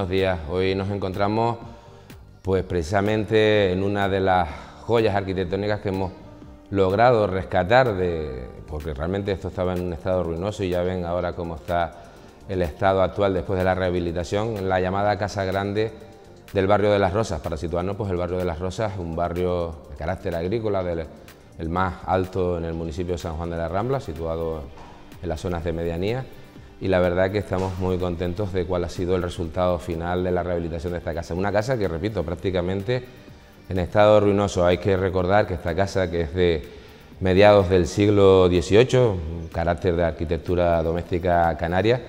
buenos días. Hoy nos encontramos pues precisamente en una de las joyas arquitectónicas que hemos logrado rescatar de porque realmente esto estaba en un estado ruinoso y ya ven ahora cómo está el estado actual después de la rehabilitación, en la llamada Casa Grande del barrio de Las Rosas. Para situarnos, pues el barrio de Las Rosas, es un barrio de carácter agrícola, del, el más alto en el municipio de San Juan de la Rambla, situado en las zonas de medianía y la verdad que estamos muy contentos de cuál ha sido el resultado final de la rehabilitación de esta casa. Una casa que, repito, prácticamente en estado ruinoso. Hay que recordar que esta casa, que es de mediados del siglo XVIII, carácter de arquitectura doméstica canaria,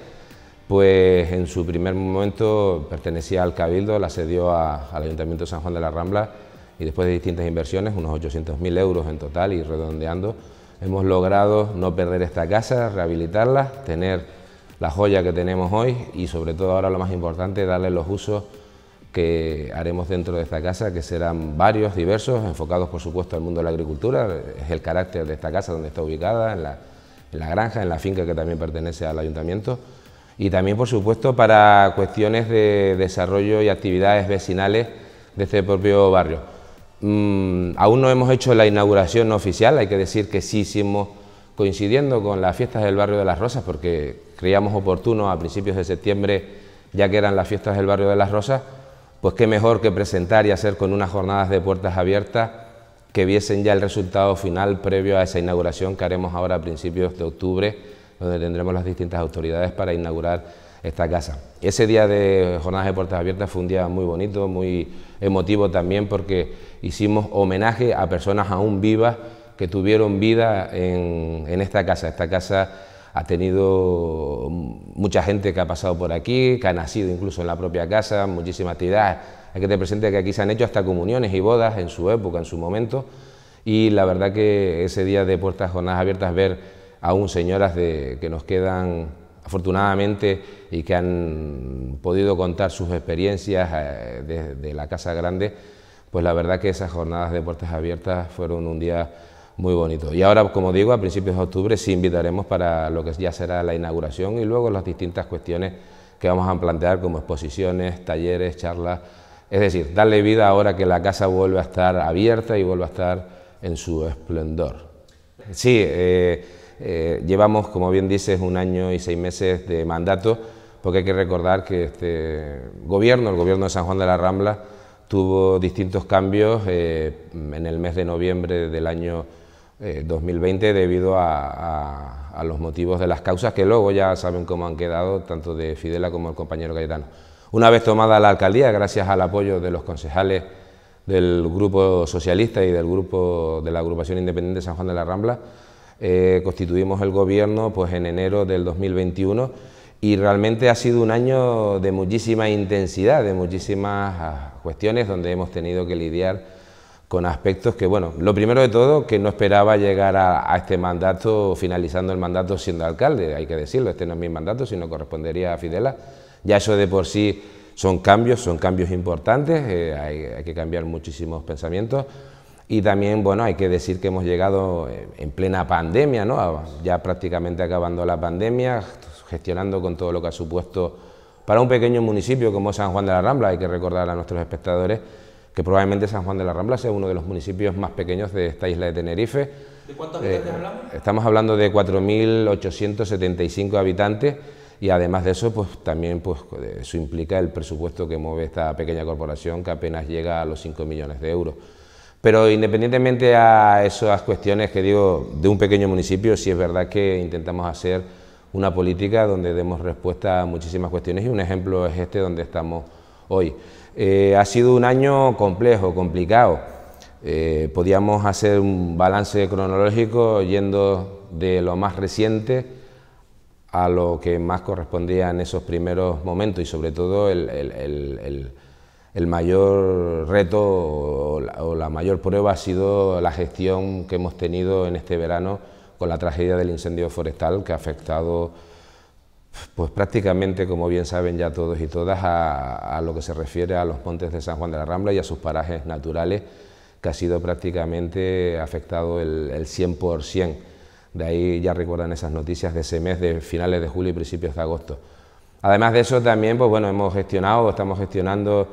pues en su primer momento pertenecía al Cabildo, la cedió al Ayuntamiento de San Juan de la Rambla y después de distintas inversiones, unos 800.000 euros en total y redondeando, hemos logrado no perder esta casa, rehabilitarla, tener la joya que tenemos hoy y sobre todo ahora lo más importante, darle los usos que haremos dentro de esta casa, que serán varios, diversos, enfocados por supuesto al mundo de la agricultura, es el carácter de esta casa donde está ubicada, en la, granja, en la finca que también pertenece al ayuntamiento, y también por supuesto para cuestiones de desarrollo y actividades vecinales de este propio barrio. Mm, aún no hemos hecho la inauguración oficial, hay que decir que sí hicimos coincidiendo con las fiestas del barrio de las Rosas, porque creíamos oportuno a principios de septiembre, ya que eran las fiestas del barrio de las Rosas, pues qué mejor que presentar y hacer con unas jornadas de puertas abiertas que viesen ya el resultado final previo a esa inauguración que haremos ahora a principios de octubre, donde tendremos las distintas autoridades para inaugurar esta casa. Ese día de Jornadas de Puertas Abiertas fue un día muy bonito, muy emotivo también, porque hicimos homenaje a personas aún vivas que tuvieron vida en, esta casa. Esta casa ha tenido mucha gente que ha pasado por aquí, que ha nacido incluso en la propia casa, ...muchísimas actividad. Hay que te presente que aquí se han hecho hasta comuniones y bodas en su época, en su momento, y la verdad que ese día de puertas jornadas abiertas ver aún señoras de, que nos quedan afortunadamente y que han podido contar sus experiencias desde eh, la Casa Grande, pues la verdad que esas jornadas de puertas abiertas fueron un día muy bonito. Y ahora, como digo, a principios de octubre sí invitaremos para lo que ya será la inauguración y luego las distintas cuestiones que vamos a plantear como exposiciones, talleres, charlas. Es decir, darle vida ahora que la casa vuelva a estar abierta y vuelva a estar en su esplendor. Sí, eh, eh, llevamos, como bien dices, un año y seis meses de mandato, porque hay que recordar que este gobierno, el gobierno de San Juan de la Rambla, tuvo distintos cambios eh, en el mes de noviembre del año 2020 eh, debido a, los motivos de las causas que luego ya saben cómo han quedado, tanto de Fidela como el compañero Cayetano. Una vez tomada la alcaldía, gracias al apoyo de los concejales del Grupo Socialista y del grupo de la Agrupación Independiente San Juan de la Rambla, eh, constituimos el gobierno pues, en enero del 2021 y realmente ha sido un año de muchísima intensidad, de muchísimas ah, cuestiones donde hemos tenido que lidiar con aspectos que, bueno, lo primero de todo, que no esperaba llegar a, este mandato, finalizando el mandato siendo alcalde, hay que decirlo, este no es mi mandato, sino correspondería a Fidela. Ya eso de por sí son cambios, son cambios importantes, eh, hay, hay, que cambiar muchísimos pensamientos. Y también, bueno, hay que decir que hemos llegado eh, en plena pandemia, ¿no? ya prácticamente acabando la pandemia, gestionando con todo lo que ha supuesto para un pequeño municipio como San Juan de la Rambla, hay que recordar a nuestros espectadores, que probablemente San Juan de la Rambla sea uno de los municipios más pequeños de esta isla de Tenerife. ¿De cuántos eh, habitantes hablamos? Estamos hablando de 4.875 habitantes y además de eso, pues también pues, eso implica el presupuesto que mueve esta pequeña corporación que apenas llega a los 5 millones de euros. Pero independientemente a esas cuestiones que digo de un pequeño municipio, sí es verdad que intentamos hacer una política donde demos respuesta a muchísimas cuestiones y un ejemplo es este donde estamos hoy. Eh, ha sido un año complejo, complicado. Eh, podíamos hacer un balance cronológico yendo de lo más reciente a lo que más correspondía en esos primeros momentos y sobre todo el, mayor reto o la mayor prueba ha sido la gestión que hemos tenido en este verano con la tragedia del incendio forestal que ha afectado pues prácticamente, como bien saben ya todos y todas, a, lo que se refiere a los montes de San Juan de la Rambla y a sus parajes naturales, que ha sido prácticamente afectado el, el 100%. De ahí ya recuerdan esas noticias de ese mes de finales de julio y principios de agosto. Además de eso también, pues bueno, hemos gestionado, estamos gestionando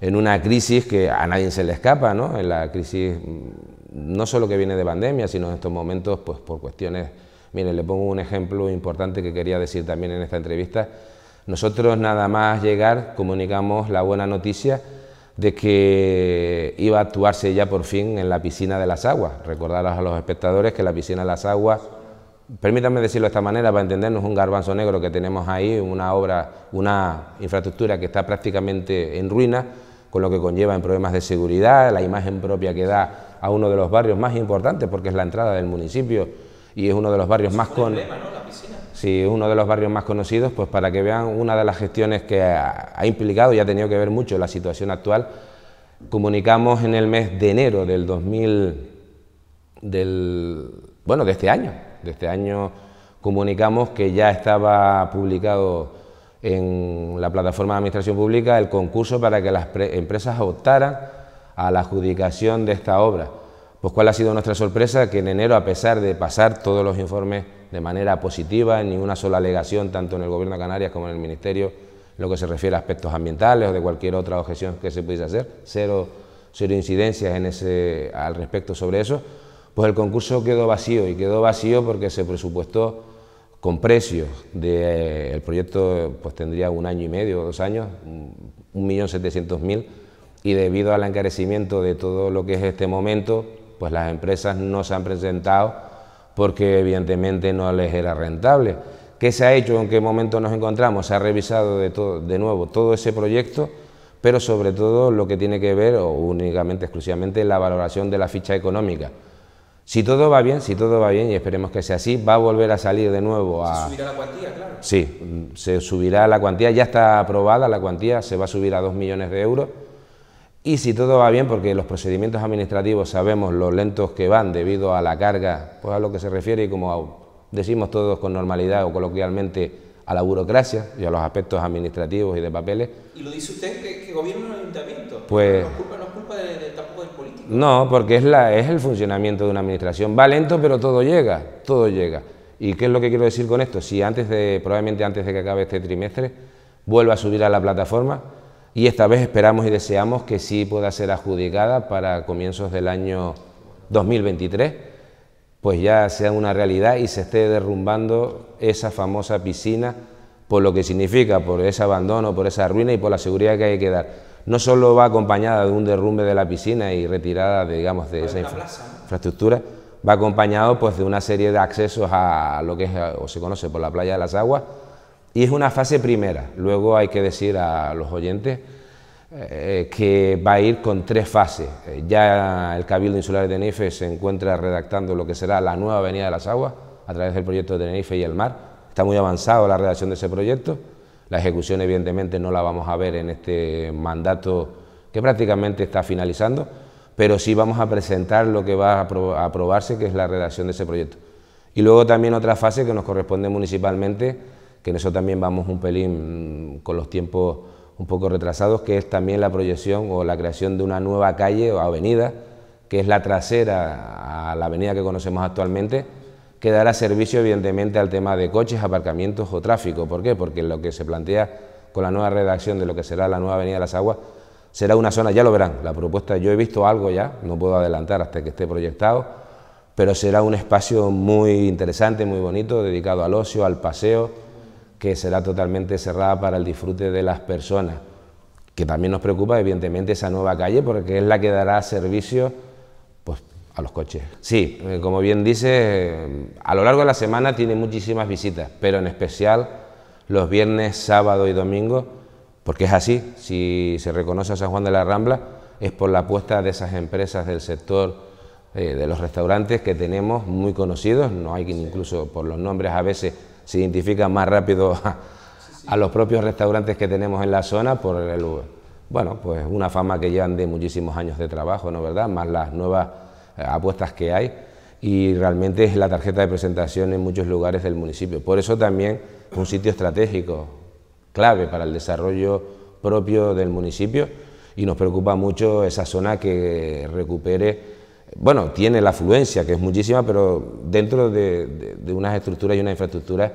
en una crisis que a nadie se le escapa, ¿no? En la crisis mm, no solo que viene de pandemia, sino en estos momentos, pues por cuestiones Mire, le pongo un ejemplo importante que quería decir también en esta entrevista. Nosotros nada más llegar comunicamos la buena noticia de que iba a actuarse ya por fin en la piscina de las aguas. Recordaros a los espectadores que la piscina de las aguas, permítanme decirlo de esta manera para entendernos, un garbanzo negro que tenemos ahí, una obra, una infraestructura que está prácticamente en ruina, con lo que conlleva en problemas de seguridad, la imagen propia que da a uno de los barrios más importantes, porque es la entrada del municipio y es uno de los barrios más con... uno de los barrios más conocidos, pues para que vean una de las gestiones que ha, implicado y ha tenido que ver mucho la situación actual, comunicamos en el mes de enero del 2000, del, bueno, de este año, de este año comunicamos que ya estaba publicado en la plataforma de administración pública el concurso para que las empresas optaran a la adjudicación de esta obra pues cuál ha sido nuestra sorpresa que en enero, a pesar de pasar todos los informes de manera positiva, ni una sola alegación, tanto en el Gobierno de Canarias como en el Ministerio, lo que se refiere a aspectos ambientales o de cualquier otra objeción que se pudiese hacer, cero, cero incidencias en ese, al respecto sobre eso, pues el concurso quedó vacío y quedó vacío porque se presupuestó con precios de, eh, el proyecto pues tendría un año y medio, o dos años, 1.700.000 y debido al encarecimiento de todo lo que es este momento, pues las empresas no se han presentado porque evidentemente no les era rentable. ¿Qué se ha hecho? ¿En qué momento nos encontramos? Se ha revisado de, todo, de nuevo todo ese proyecto, pero sobre todo lo que tiene que ver, o únicamente, exclusivamente, la valoración de la ficha económica. Si todo va bien, si todo va bien, y esperemos que sea así, va a volver a salir de nuevo a... Se subirá la cuantía, claro. Sí, mm, se subirá la cuantía, ya está aprobada la cuantía, se va a subir a 2 millones de euros. Y si todo va bien, porque los procedimientos administrativos sabemos lo lentos que van debido a la carga, pues a lo que se refiere y como decimos todos con normalidad o coloquialmente, a la burocracia y a los aspectos administrativos y de papeles. ¿Y lo dice usted que, que gobierna un ayuntamiento? Pues, no es culpa, de, tampoco del político. No, porque es, la, es el funcionamiento de una administración. Va lento, pero todo llega, todo llega. ¿Y qué es lo que quiero decir con esto? Si antes de, probablemente antes de que acabe este trimestre, vuelva a subir a la plataforma, y esta vez esperamos y deseamos que sí pueda ser adjudicada para comienzos del año 2023, pues ya sea una realidad y se esté derrumbando esa famosa piscina por lo que significa, por ese abandono, por esa ruina y por la seguridad que hay que dar. No solo va acompañada de un derrumbe de la piscina y retirada, de, digamos, de esa infraestructura, va acompañado pues de una serie de accesos a lo que es, se conoce por la playa de las aguas, y es una fase primera. Luego hay que decir a los oyentes eh, que va a ir con tres fases. Eh, ya el Cabildo Insular de Tenerife se encuentra redactando lo que será la nueva Avenida de las Aguas a través del proyecto de Tenerife y el Mar. Está muy avanzado la redacción de ese proyecto. La ejecución, evidentemente, no la vamos a ver en este mandato que prácticamente está finalizando, pero sí vamos a presentar lo que va a, a aprobarse, que es la redacción de ese proyecto. Y luego también otra fase que nos corresponde municipalmente, que en eso también vamos un pelín mm, con los tiempos un poco retrasados, que es también la proyección o la creación de una nueva calle o avenida, que es la trasera a la avenida que conocemos actualmente, que dará servicio evidentemente al tema de coches, aparcamientos o tráfico. ¿Por qué? Porque lo que se plantea con la nueva redacción de lo que será la nueva avenida de las aguas será una zona, ya lo verán, la propuesta, yo he visto algo ya, no puedo adelantar hasta que esté proyectado, pero será un espacio muy interesante, muy bonito, dedicado al ocio, al paseo, que será totalmente cerrada para el disfrute de las personas, que también nos preocupa evidentemente esa nueva calle porque es la que dará servicio pues, a los coches. Sí, eh, como bien dice, a lo largo de la semana tiene muchísimas visitas, pero en especial los viernes, sábado y domingo, porque es así, si se reconoce a San Juan de la Rambla, es por la apuesta de esas empresas del sector eh, de los restaurantes que tenemos muy conocidos, no hay que incluso por los nombres a veces se identifica más rápido a, los propios restaurantes que tenemos en la zona por el, bueno, pues una fama que llevan de muchísimos años de trabajo, ¿no verdad? Más las nuevas eh, apuestas que hay y realmente es la tarjeta de presentación en muchos lugares del municipio. Por eso también un sitio estratégico, clave para el desarrollo propio del municipio y nos preocupa mucho esa zona que recupere bueno, tiene la afluencia, que es muchísima, pero dentro de, unas estructuras y unas infraestructuras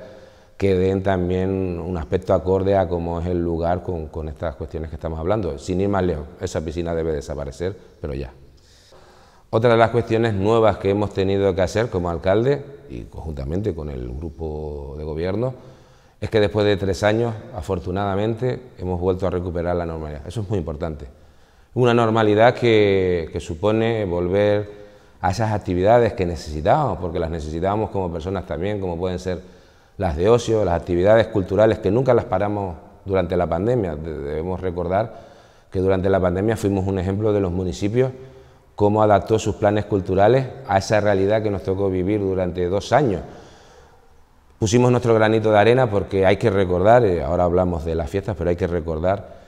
que den también un aspecto acorde a cómo es el lugar con, con, estas cuestiones que estamos hablando. Sin ir más lejos, esa piscina debe desaparecer, pero ya. Otra de las cuestiones nuevas que hemos tenido que hacer como alcalde y conjuntamente con el grupo de gobierno es que después de tres años, afortunadamente, hemos vuelto a recuperar la normalidad. Eso es muy importante una normalidad que, supone volver a esas actividades que necesitábamos, porque las necesitábamos como personas también, como pueden ser las de ocio, las actividades culturales que nunca las paramos durante la pandemia. Debemos recordar que durante la pandemia fuimos un ejemplo de los municipios, cómo adaptó sus planes culturales a esa realidad que nos tocó vivir durante dos años. Pusimos nuestro granito de arena porque hay que recordar, eh, ahora hablamos de las fiestas, pero hay que recordar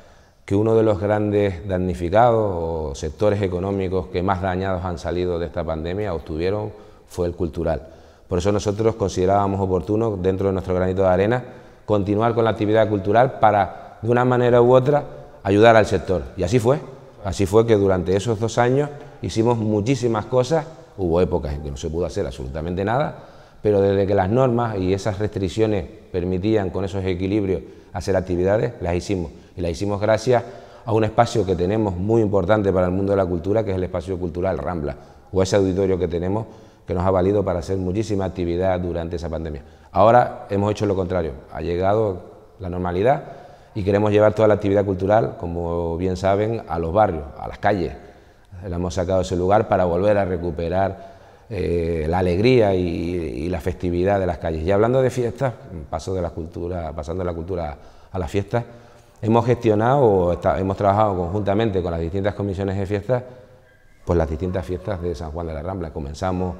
que uno de los grandes damnificados o sectores económicos que más dañados han salido de esta pandemia o tuvieron... fue el cultural. Por eso nosotros considerábamos oportuno, dentro de nuestro granito de arena, continuar con la actividad cultural para, de una manera u otra, ayudar al sector. Y así fue. Así fue que durante esos dos años hicimos muchísimas cosas. Hubo épocas en que no se pudo hacer absolutamente nada, pero desde que las normas y esas restricciones permitían con esos equilibrios hacer actividades, las hicimos y la hicimos gracias a un espacio que tenemos muy importante para el mundo de la cultura, que es el espacio cultural Rambla, o ese auditorio que tenemos que nos ha valido para hacer muchísima actividad durante esa pandemia. Ahora hemos hecho lo contrario, ha llegado la normalidad y queremos llevar toda la actividad cultural, como bien saben, a los barrios, a las calles. La hemos sacado ese lugar para volver a recuperar eh, la alegría y, la festividad de las calles. Y hablando de fiestas, paso de la cultura, pasando la cultura a las fiestas, hemos gestionado, hemos trabajado conjuntamente con las distintas comisiones de fiestas, ...por pues las distintas fiestas de San Juan de la Rambla. Comenzamos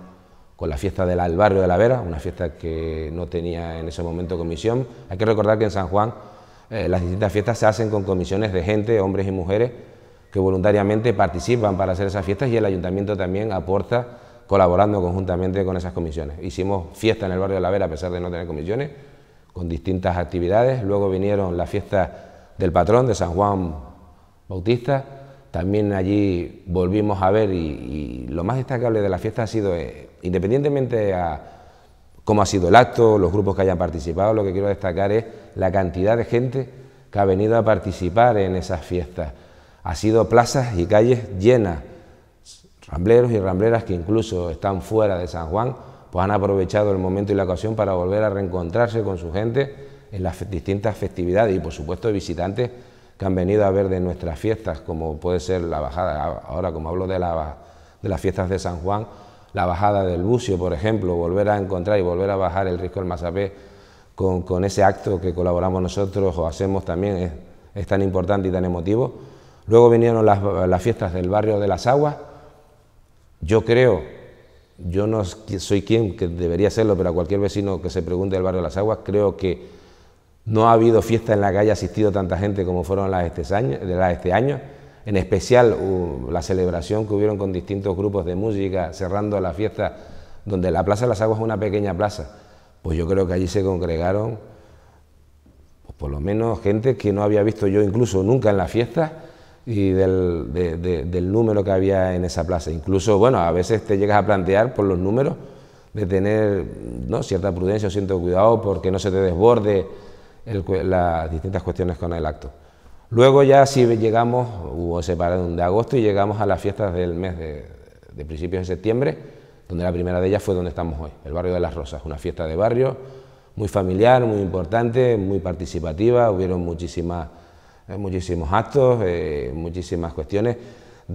con la fiesta del barrio de la Vera, una fiesta que no tenía en ese momento comisión. Hay que recordar que en San Juan eh, las distintas fiestas se hacen con comisiones de gente, hombres y mujeres, que voluntariamente participan para hacer esas fiestas y el ayuntamiento también aporta colaborando conjuntamente con esas comisiones. Hicimos fiesta en el barrio de la Vera a pesar de no tener comisiones, con distintas actividades. Luego vinieron las fiestas del patrón de San Juan Bautista. También allí volvimos a ver y, lo más destacable de la fiesta ha sido, eh, independientemente a cómo ha sido el acto, los grupos que hayan participado, lo que quiero destacar es la cantidad de gente que ha venido a participar en esas fiestas. Ha sido plazas y calles llenas, rambleros y rambleras que incluso están fuera de San Juan, pues han aprovechado el momento y la ocasión para volver a reencontrarse con su gente en las distintas festividades y por supuesto de visitantes que han venido a ver de nuestras fiestas, como puede ser la bajada, ahora como hablo de, la, de las fiestas de San Juan, la bajada del Bucio, por ejemplo, volver a encontrar y volver a bajar el Risco del Mazapé con, ese acto que colaboramos nosotros o hacemos también es, tan importante y tan emotivo. Luego vinieron las, las, fiestas del barrio de las aguas. Yo creo, yo no soy quien que debería hacerlo, pero a cualquier vecino que se pregunte del barrio de las aguas, creo que no ha habido fiesta en la que haya asistido tanta gente como fueron las este este año. en especial uh, la celebración que hubieron con distintos grupos de música cerrando la fiesta, donde la Plaza de las Aguas es una pequeña plaza. Pues yo creo que allí se congregaron, pues por lo menos gente que no había visto yo incluso nunca en la fiesta y del, número que había en esa plaza. Incluso, bueno, a veces te llegas a plantear por los números de tener ¿no? cierta prudencia o cierto cuidado porque no se te desborde las distintas cuestiones con el acto. Luego ya si llegamos, hubo separado de agosto y llegamos a las fiestas del mes de, principios de septiembre, donde la primera de ellas fue donde estamos hoy, el barrio de las Rosas, una fiesta de barrio muy familiar, muy importante, muy participativa, hubieron muchísimas, eh, muchísimos actos, eh, muchísimas cuestiones.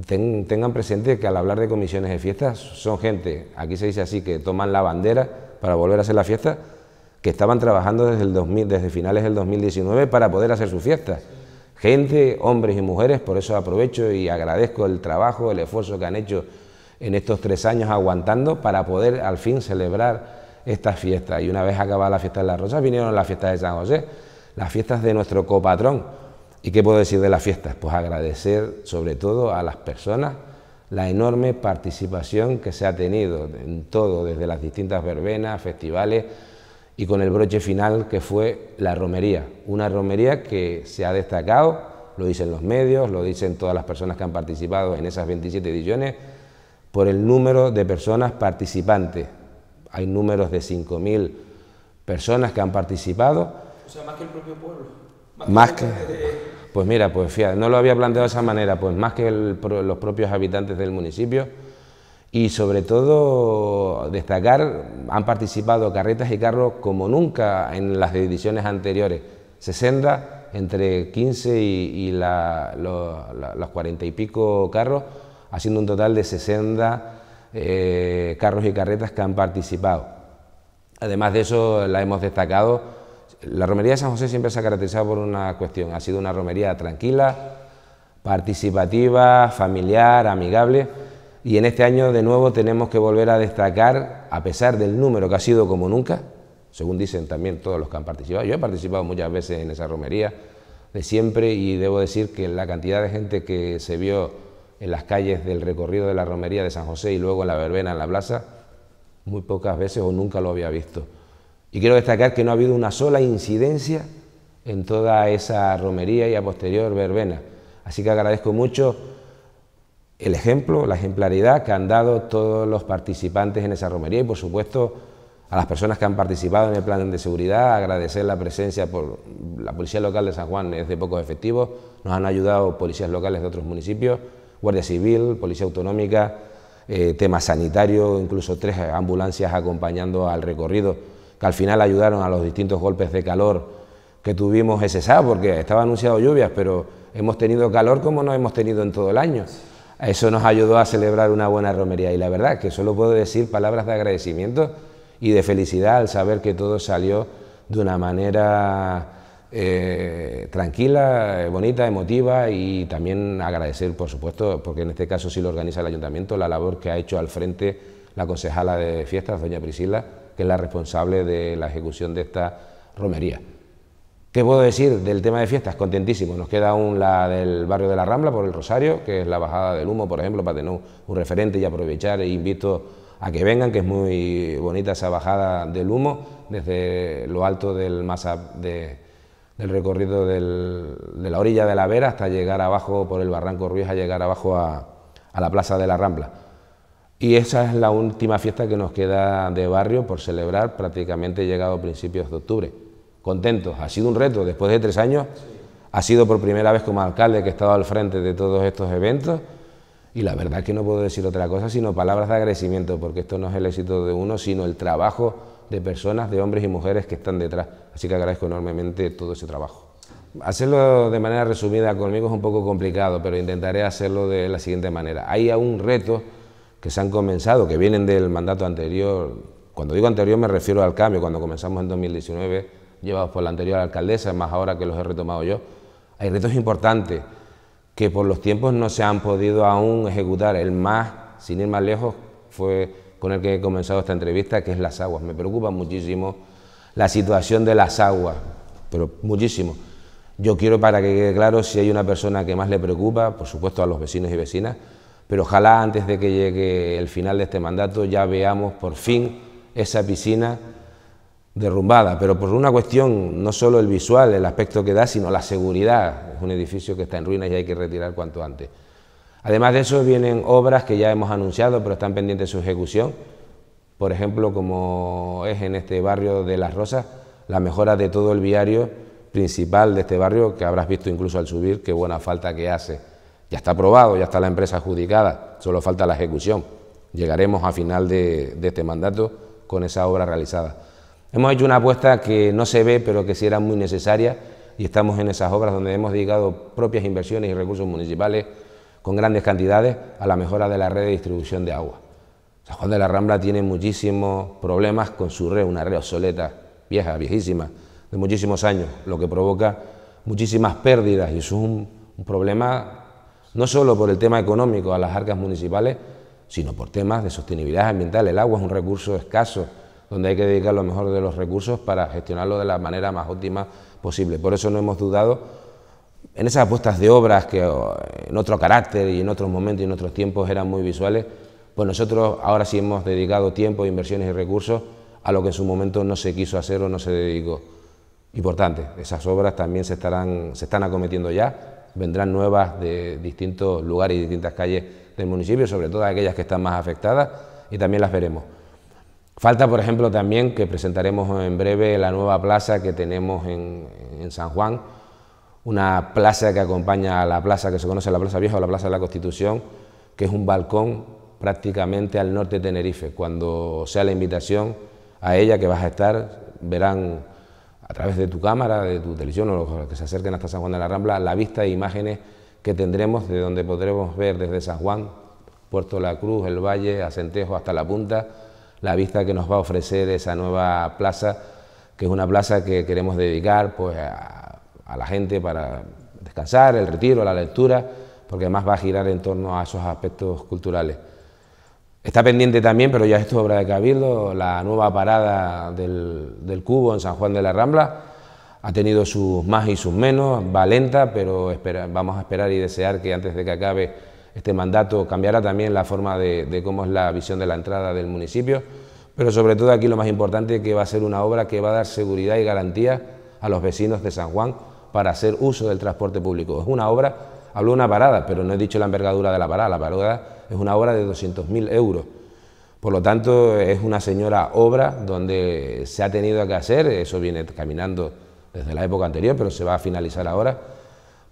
tengan presente que al hablar de comisiones de fiestas son gente, aquí se dice así, que toman la bandera para volver a hacer la fiesta, que estaban trabajando desde, el 2000, desde finales del 2019 para poder hacer sus fiestas. Gente, hombres y mujeres, por eso aprovecho y agradezco el trabajo, el esfuerzo que han hecho en estos tres años aguantando para poder al fin celebrar estas fiestas. Y una vez acabada la fiesta de las Rosas, vinieron las fiestas de San José, las fiestas de nuestro copatrón. ¿Y qué puedo decir de las fiestas? Pues agradecer sobre todo a las personas la enorme participación que se ha tenido en todo, desde las distintas verbenas, festivales, y con el broche final que fue la romería, una romería que se ha destacado, lo dicen los medios, lo dicen todas las personas que han participado en esas 27 ediciones, por el número de personas participantes. Hay números de 5.000 personas que han participado. O sea, más que el propio pueblo. Más, que... Pues mira, pues fíjate, no lo había planteado de esa manera, pues más que los propios habitantes del municipio y sobre todo destacar, han participado carretas y carros como nunca en las ediciones anteriores, 60 entre 15 y, los, 40 y pico carros, haciendo un total de 60 eh, carros y carretas que han participado. Además de eso, la hemos destacado, la romería de San José siempre se ha caracterizado por una cuestión, ha sido una romería tranquila, participativa, familiar, amigable, y en este año de nuevo tenemos que volver a destacar, a pesar del número que ha sido como nunca, según dicen también todos los que han participado. Yo he participado muchas veces en esa romería de siempre y debo decir que la cantidad de gente que se vio en las calles del recorrido de la romería de San José y luego en la verbena, en la plaza, muy pocas veces o nunca lo había visto. Y quiero destacar que no ha habido una sola incidencia en toda esa romería y a posterior verbena. Así que agradezco mucho el ejemplo, la ejemplaridad que han dado todos los participantes en esa romería y, por supuesto, a las personas que han participado en el plan de seguridad, agradecer la presencia por la Policía Local de San Juan, es de pocos efectivos, nos han ayudado policías locales de otros municipios, Guardia Civil, Policía Autonómica, temas eh, tema sanitario, incluso tres ambulancias acompañando al recorrido, que al final ayudaron a los distintos golpes de calor que tuvimos ese sábado, porque estaba anunciado lluvias, pero hemos tenido calor como no hemos tenido en todo el año. Eso nos ayudó a celebrar una buena romería y la verdad que solo puedo decir palabras de agradecimiento y de felicidad al saber que todo salió de una manera eh, tranquila, eh, bonita, emotiva y también agradecer, por supuesto, porque en este caso sí lo organiza el ayuntamiento, la labor que ha hecho al frente la concejala de fiestas, doña Priscila, que es la responsable de la ejecución de esta romería. ¿Qué puedo decir del tema de fiestas? Contentísimo. Nos queda aún la del barrio de la Rambla por el Rosario, que es la bajada del humo, por ejemplo, para tener un referente y aprovechar. E invito a que vengan, que es muy bonita esa bajada del humo desde lo alto del del recorrido de la orilla de la Vera hasta llegar abajo por el Barranco Ruiz, a llegar abajo a, a la Plaza de la Rambla. Y esa es la última fiesta que nos queda de barrio por celebrar, prácticamente llegado a principios de octubre contentos. Ha sido un reto, después de tres años, ha sido por primera vez como alcalde que he estado al frente de todos estos eventos y la verdad es que no puedo decir otra cosa sino palabras de agradecimiento, porque esto no es el éxito de uno, sino el trabajo de personas, de hombres y mujeres que están detrás. Así que agradezco enormemente todo ese trabajo. Hacerlo de manera resumida conmigo es un poco complicado, pero intentaré hacerlo de la siguiente manera. Hay aún retos que se han comenzado, que vienen del mandato anterior. Cuando digo anterior me refiero al cambio, cuando comenzamos en 2019 llevados por la anterior alcaldesa, más ahora que los he retomado yo. Hay retos importantes que por los tiempos no se han podido aún ejecutar. El más, sin ir más lejos, fue con el que he comenzado esta entrevista, que es las aguas. Me preocupa muchísimo la situación de las aguas, pero muchísimo. Yo quiero para que quede claro si hay una persona que más le preocupa, por supuesto a los vecinos y vecinas, pero ojalá antes de que llegue el final de este mandato ya veamos por fin esa piscina derrumbada, pero por una cuestión no solo el visual, el aspecto que da, sino la seguridad. Es un edificio que está en ruinas y hay que retirar cuanto antes. Además de eso vienen obras que ya hemos anunciado, pero están pendientes de su ejecución. Por ejemplo, como es en este barrio de Las Rosas, la mejora de todo el viario principal de este barrio, que habrás visto incluso al subir, qué buena falta que hace. Ya está aprobado, ya está la empresa adjudicada, solo falta la ejecución. Llegaremos a final de este mandato con esa obra realizada. Hemos hecho una apuesta que no se ve, pero que sí era muy necesaria, y estamos en esas obras donde hemos dedicado propias inversiones y recursos municipales con grandes cantidades a la mejora de la red de distribución de agua. San Juan de la Rambla tiene muchísimos problemas con su red, una red obsoleta, vieja, viejísima, de muchísimos años, lo que provoca muchísimas pérdidas y es un, un problema no solo por el tema económico a las arcas municipales, sino por temas de sostenibilidad ambiental. El agua es un recurso escaso donde hay que dedicar lo mejor de los recursos para gestionarlo de la manera más óptima posible. Por eso no hemos dudado en esas apuestas de obras que oh, en otro carácter y en otros momentos y en otros tiempos eran muy visuales, pues nosotros ahora sí hemos dedicado tiempo, inversiones y recursos a lo que en su momento no se quiso hacer o no se dedicó. Importante, esas obras también se, estarán, se están acometiendo ya, vendrán nuevas de distintos lugares y distintas calles del municipio, sobre todo aquellas que están más afectadas, y también las veremos. Falta, por ejemplo, también que presentaremos en breve la nueva plaza que tenemos en, San Juan, una plaza que acompaña a la plaza que se conoce la Plaza Vieja o la Plaza de la Constitución, que es un balcón prácticamente al norte de Tenerife. Cuando sea la invitación a ella que vas a estar, verán a través de tu cámara, de tu televisión o los que se acerquen hasta San Juan de la Rambla, la vista e imágenes que tendremos de donde podremos ver desde San Juan, Puerto La Cruz, el Valle, Acentejo hasta la punta la vista que nos va a ofrecer esa nueva plaza, que es una plaza que queremos dedicar pues, a, la gente para descansar, el retiro, la lectura, porque además va a girar en torno a esos aspectos culturales. Está pendiente también, pero ya esto es obra de Cabildo, la nueva parada del, Cubo en San Juan de la Rambla. Ha tenido sus más y sus menos, va lenta, pero vamos a esperar y desear que antes de que acabe este mandato cambiará también la forma de, cómo es la visión de la entrada del municipio, pero sobre todo aquí lo más importante es que va a ser una obra que va a dar seguridad y garantía a los vecinos de San Juan para hacer uso del transporte público. Es una obra, hablo de una parada, pero no he dicho la envergadura de la parada, la parada es una obra de 200.000 euros. Por lo tanto, es una señora obra donde se ha tenido que hacer, eso viene caminando desde la época anterior, pero se va a finalizar ahora,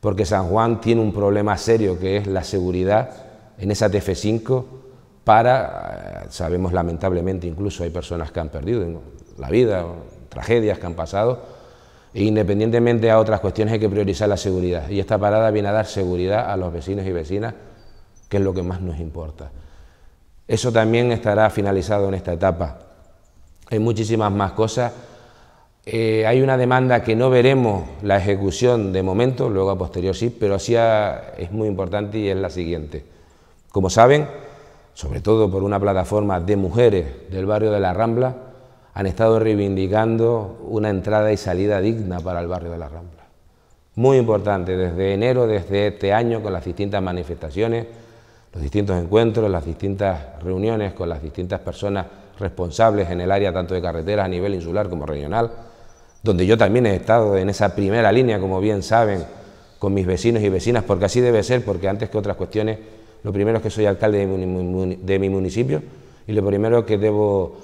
porque San Juan tiene un problema serio que es la seguridad en esa TF5 para, eh, sabemos lamentablemente, incluso hay personas que han perdido la vida, tragedias que han pasado, e independientemente a otras cuestiones hay que priorizar la seguridad. Y esta parada viene a dar seguridad a los vecinos y vecinas, que es lo que más nos importa. Eso también estará finalizado en esta etapa. Hay muchísimas más cosas eh, hay una demanda que no veremos la ejecución de momento, luego a posterior sí, pero sí es muy importante y es la siguiente. Como saben, sobre todo por una plataforma de mujeres del barrio de La Rambla, han estado reivindicando una entrada y salida digna para el barrio de La Rambla. Muy importante, desde enero, desde este, este año, con las distintas manifestaciones, los distintos encuentros, las distintas reuniones con las distintas personas responsables en el área tanto de carreteras a nivel insular como regional, donde yo también he estado en esa primera línea, como bien saben, con mis vecinos y vecinas, porque así debe ser, porque antes que otras cuestiones, lo primero es que soy alcalde de mi, municipio y lo primero que debo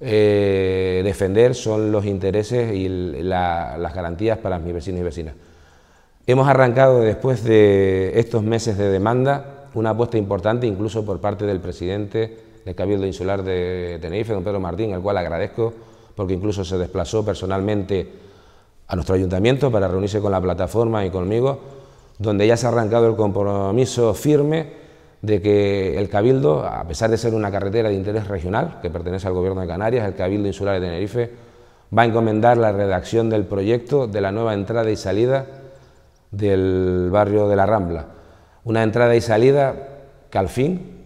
eh, defender son los intereses y las garantías para mis vecinos y vecinas. Hemos arrancado después de estos meses de demanda una apuesta importante, incluso por parte del presidente del Cabildo Insular de Tenerife, don Pedro Martín, al cual agradezco porque incluso se desplazó personalmente a nuestro ayuntamiento para reunirse con la plataforma y conmigo, donde ya se ha arrancado el compromiso firme de que el Cabildo, a pesar de ser una carretera de interés regional que pertenece al Gobierno de Canarias, el Cabildo Insular de Tenerife, va a encomendar la redacción del proyecto de la nueva entrada y salida del barrio de la Rambla. Una entrada y salida que al fin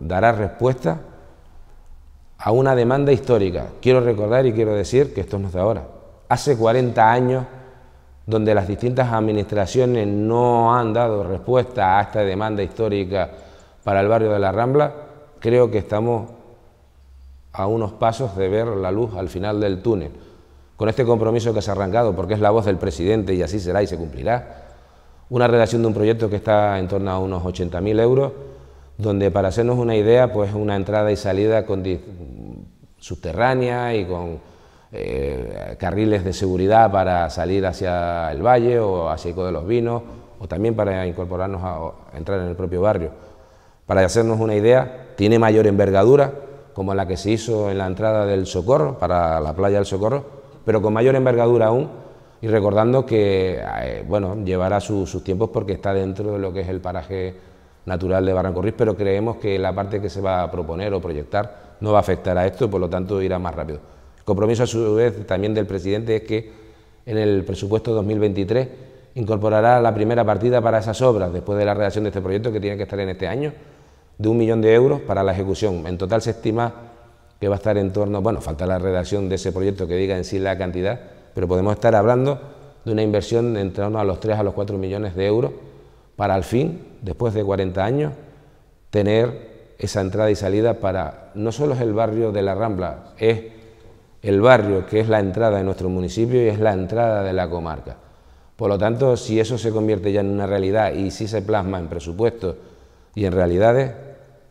dará respuesta a una demanda histórica. Quiero recordar y quiero decir que esto no es de ahora. Hace 40 años donde las distintas administraciones no han dado respuesta a esta demanda histórica para el barrio de la Rambla, creo que estamos a unos pasos de ver la luz al final del túnel. Con este compromiso que se ha arrancado, porque es la voz del presidente y así será y se cumplirá, una relación de un proyecto que está en torno a unos 80.000 euros, donde para hacernos una idea, pues una entrada y salida con subterránea y con eh, carriles de seguridad para salir hacia el valle o hacia Eco de los Vinos, o también para incorporarnos a, entrar en el propio barrio. Para hacernos una idea, tiene mayor envergadura, como la que se hizo en la entrada del Socorro, para la playa del Socorro, pero con mayor envergadura aún, y recordando que, eh, bueno, llevará sus tiempos porque está dentro de lo que es el paraje natural de Barrancorris, pero creemos que la parte que se va a proponer o proyectar no va a afectar a esto y por lo tanto irá más rápido. El compromiso a su vez también del presidente es que en el presupuesto 2023 incorporará la primera partida para esas obras después de la redacción de este proyecto que tiene que estar en este año de un millón de euros para la ejecución. En total se estima que va a estar en torno, bueno, falta la redacción de ese proyecto que diga en sí la cantidad, pero podemos estar hablando de una inversión en torno a los 3 a los 4 millones de euros para al fin, después de 40 años, tener esa entrada y salida para, no solo es el barrio de la Rambla, es el barrio que es la entrada de nuestro municipio y es la entrada de la comarca. Por lo tanto, si eso se convierte ya en una realidad y si se plasma en presupuestos y en realidades,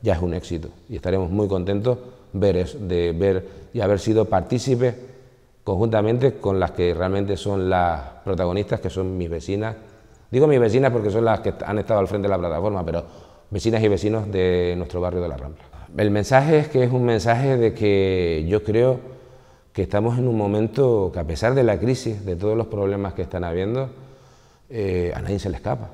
ya es un éxito y estaremos muy contentos de ver y haber sido partícipes conjuntamente con las que realmente son las protagonistas, que son mis vecinas Digo mis vecinas porque son las que han estado al frente de la plataforma, pero vecinas y vecinos de nuestro barrio de La Rambla. El mensaje es que es un mensaje de que yo creo que estamos en un momento que a pesar de la crisis, de todos los problemas que están habiendo, eh, a nadie se le escapa.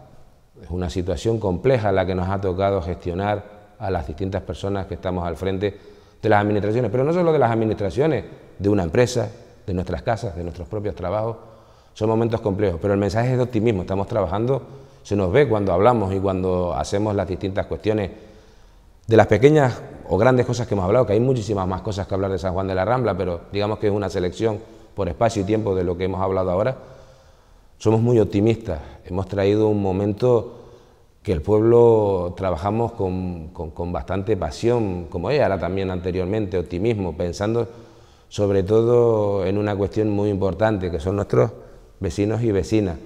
Es una situación compleja la que nos ha tocado gestionar a las distintas personas que estamos al frente de las administraciones, pero no solo de las administraciones, de una empresa, de nuestras casas, de nuestros propios trabajos, son momentos complejos, pero el mensaje es de optimismo. Estamos trabajando, se nos ve cuando hablamos y cuando hacemos las distintas cuestiones de las pequeñas o grandes cosas que hemos hablado, que hay muchísimas más cosas que hablar de San Juan de la Rambla, pero digamos que es una selección por espacio y tiempo de lo que hemos hablado ahora. Somos muy optimistas, hemos traído un momento que el pueblo trabajamos con, bastante pasión, como ella era también anteriormente, optimismo, pensando sobre todo en una cuestión muy importante, que son nuestros vecinos y vecinas.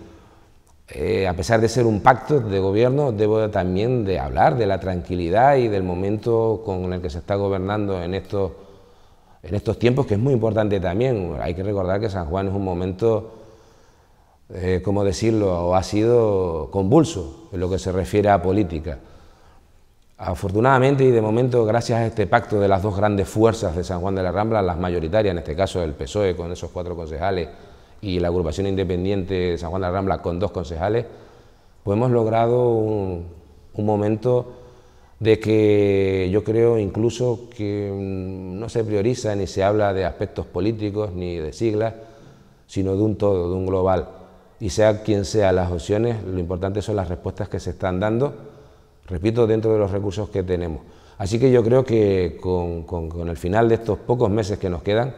Eh, a pesar de ser un pacto de gobierno, debo también de hablar de la tranquilidad y del momento con el que se está gobernando en estos, en estos tiempos, que es muy importante también. Hay que recordar que San Juan es un momento, eh, ¿cómo decirlo?, ha sido convulso en lo que se refiere a política. Afortunadamente y de momento, gracias a este pacto de las dos grandes fuerzas de San Juan de la Rambla, las mayoritarias, en este caso el PSOE con esos cuatro concejales, y la agrupación independiente de San Juan de Rambla con dos concejales, pues hemos logrado un, momento de que yo creo incluso que mm, no se prioriza ni se habla de aspectos políticos ni de siglas, sino de un todo, de un global. Y sea quien sea las opciones, lo importante son las respuestas que se están dando, repito, dentro de los recursos que tenemos. Así que yo creo que con, con el final de estos pocos meses que nos quedan,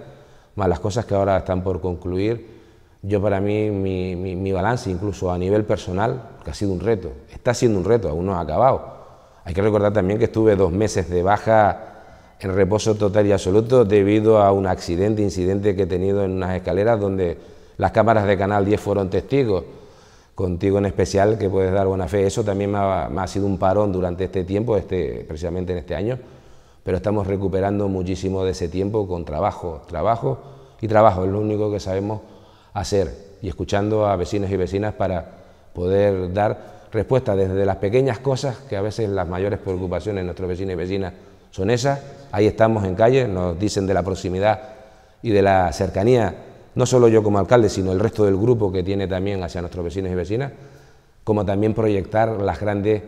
más las cosas que ahora están por concluir, yo para mí, mi, balance, incluso a nivel personal, que ha sido un reto, está siendo un reto, aún no ha acabado. Hay que recordar también que estuve dos meses de baja en reposo total y absoluto debido a un accidente, incidente que he tenido en unas escaleras donde las cámaras de Canal 10 fueron testigos, contigo en especial, que puedes dar buena fe. Eso también me ha, me ha sido un parón durante este tiempo, este, precisamente en este año, pero estamos recuperando muchísimo de ese tiempo con trabajo, trabajo y trabajo, es lo único que sabemos hacer y escuchando a vecinos y vecinas para poder dar respuesta desde las pequeñas cosas, que a veces las mayores preocupaciones de nuestros vecinos y vecinas son esas. Ahí estamos en calle, nos dicen de la proximidad y de la cercanía, no solo yo como alcalde, sino el resto del grupo que tiene también hacia nuestros vecinos y vecinas, como también proyectar las grandes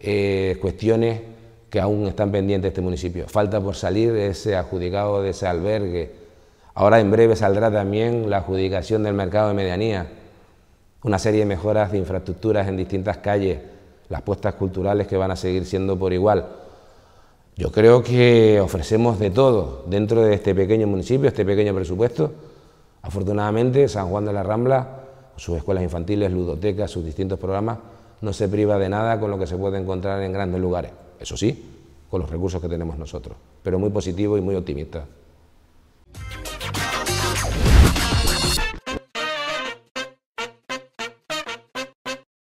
eh, cuestiones que aún están pendientes de este municipio. Falta por salir ese adjudicado de ese albergue Ahora en breve saldrá también la adjudicación del mercado de medianía, una serie de mejoras de infraestructuras en distintas calles, las puestas culturales que van a seguir siendo por igual. Yo creo que ofrecemos de todo dentro de este pequeño municipio, este pequeño presupuesto. Afortunadamente, San Juan de la Rambla, sus escuelas infantiles, ludotecas, sus distintos programas, no se priva de nada con lo que se puede encontrar en grandes lugares. Eso sí, con los recursos que tenemos nosotros, pero muy positivo y muy optimista.